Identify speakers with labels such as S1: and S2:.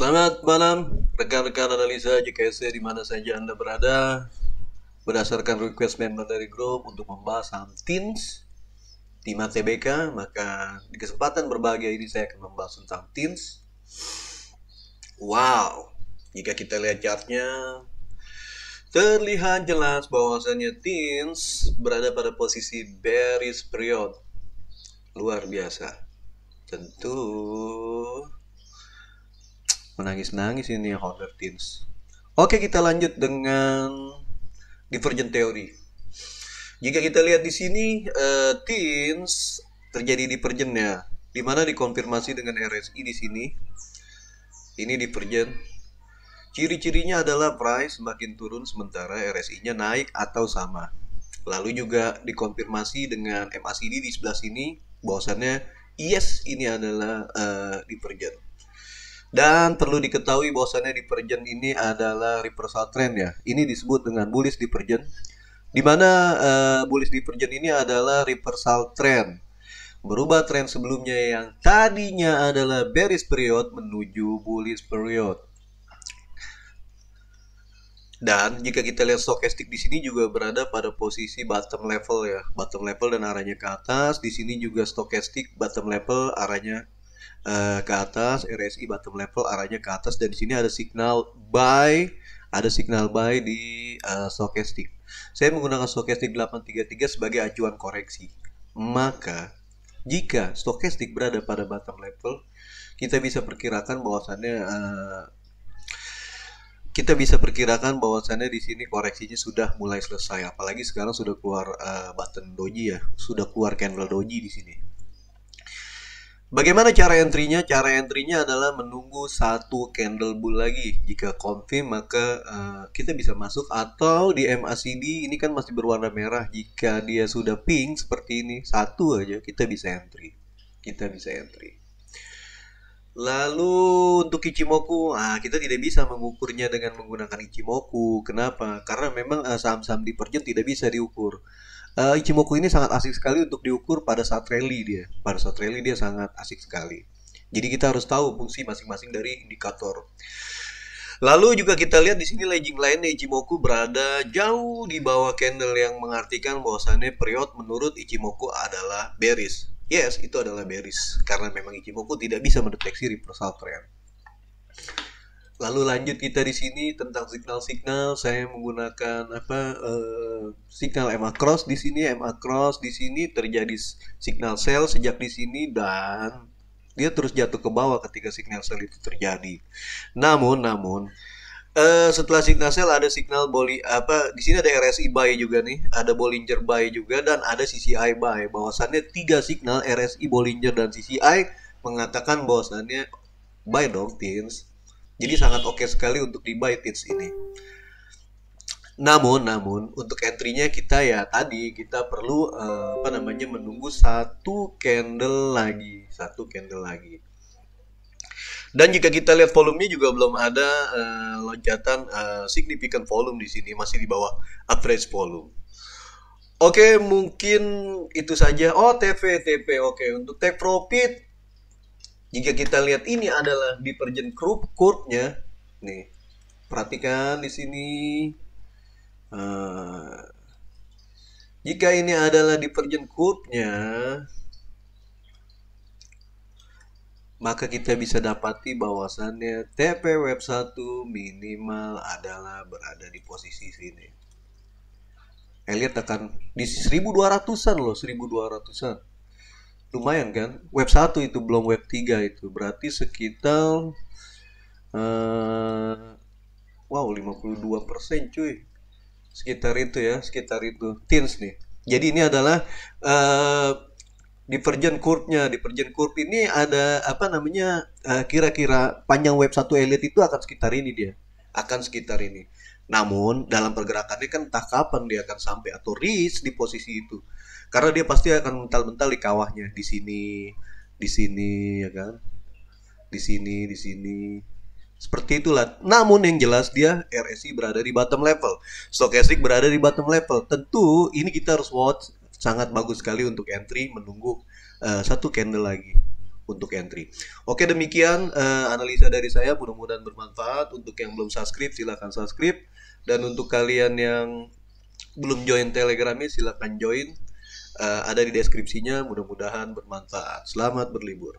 S1: Selamat malam rekan-rekan analisa JKC di mana saja Anda berada berdasarkan request member dari grup untuk membahas Tins, di TBK maka di kesempatan berbahagia ini saya akan membahas tentang Teens Wow jika kita lihat chartnya terlihat jelas bahwasannya Teens berada pada posisi bearish period luar biasa tentu Menangis-nangis ini Honor Teens. Oke, kita lanjut dengan Divergent Theory. Jika kita lihat di sini, uh, teens terjadi divergent ya, di mana dikonfirmasi dengan RSI di sini. Ini divergent. Ciri-cirinya adalah price semakin turun sementara RSI-nya naik atau sama. Lalu juga dikonfirmasi dengan MACD di sebelah sini, bahwasannya yes ini adalah uh, divergent. Dan perlu diketahui bahwasannya Divergent ini adalah reversal trend ya. Ini disebut dengan bullish Divergent. Dimana uh, eh, bullish Divergent ini adalah reversal trend. Berubah trend sebelumnya yang tadinya adalah bearish period menuju bullish period. Dan jika kita lihat stokastik di sini juga berada pada posisi bottom level ya, bottom level dan arahnya ke atas. Di sini juga stokastik bottom level arahnya uh, ke atas, RSI bottom level arahnya ke atas dan di sini ada signal buy, ada signal buy di uh, stochastic. Saya menggunakan stochastic 833 sebagai acuan koreksi. Maka jika stochastic berada pada bottom level, kita bisa perkirakan bahwasannya uh, kita bisa perkirakan bahwasannya di sini koreksinya sudah mulai selesai apalagi sekarang sudah keluar uh, button doji ya sudah keluar candle doji di sini Bagaimana cara entry-nya? Cara entry-nya adalah menunggu satu candle bull lagi. Jika confirm maka uh, kita bisa masuk atau di MACD ini kan masih berwarna merah. Jika dia sudah pink seperti ini, satu aja kita bisa entry. Kita bisa entry. Lalu untuk Ichimoku, nah, kita tidak bisa mengukurnya dengan menggunakan Ichimoku. Kenapa? Karena memang eh, saham-saham uh, di Perjun tidak bisa diukur uh, Ichimoku ini sangat asik sekali untuk diukur pada saat rally dia. Pada saat rally dia sangat asik sekali. Jadi kita harus tahu fungsi masing-masing dari indikator. Lalu juga kita lihat di sini legging lainnya Ichimoku berada jauh di bawah candle yang mengartikan bahwasannya period menurut Ichimoku adalah bearish. Yes, itu adalah bearish karena memang Ichimoku tidak bisa mendeteksi reversal trend. Lalu lanjut kita di sini tentang signal-signal. Saya menggunakan apa uh, signal MA cross di sini, MA cross di sini terjadi signal sell sejak di sini dan dia terus jatuh ke bawah ketika signal sell itu terjadi. Namun, namun uh, setelah signal sell ada signal boli apa di sini ada RSI buy juga nih, ada Bollinger buy juga dan ada CCI buy. Bahwasannya tiga signal RSI Bollinger dan CCI mengatakan bahwasannya buy dong teens jadi sangat oke okay sekali untuk di buy tips ini. Namun, namun untuk entry-nya kita ya tadi kita perlu uh, apa namanya menunggu satu candle lagi, satu candle lagi. Dan jika kita lihat volumenya juga belum ada uh, loncatan uh, eh, signifikan volume di sini, masih di bawah average volume. Oke, mungkin itu saja. Oh, TV, TP. Oke, untuk take profit jika kita lihat ini adalah divergent curve, curve-nya. Nih, perhatikan di sini. Uh, jika ini adalah divergent curve-nya, maka kita bisa dapati bahwasannya TP Web 1 minimal adalah berada di posisi sini. Elliot akan di 1200-an loh, 1200-an lumayan kan web 1 itu belum web 3 itu berarti sekitar uh, wow 52 persen cuy sekitar itu ya sekitar itu teens nih jadi ini adalah uh, divergent curve-nya divergent curve ini ada apa namanya eh, kira-kira uh, panjang web 1 elite itu akan sekitar ini dia akan sekitar ini namun dalam pergerakannya kan entah kapan dia akan sampai atau reach di posisi itu karena dia pasti akan mental-mental di kawahnya di sini di sini ya kan di sini di sini seperti itulah. Namun yang jelas dia RSI berada di bottom level. Stochastic berada di bottom level. Tentu ini kita harus watch sangat bagus sekali untuk entry menunggu uh, satu candle lagi untuk entry. Oke demikian uh, analisa dari saya mudah-mudahan bermanfaat. Untuk yang belum subscribe silahkan subscribe dan untuk kalian yang belum join telegramnya silahkan join Eh, ada di deskripsinya. Mudah-mudahan bermanfaat. Selamat berlibur.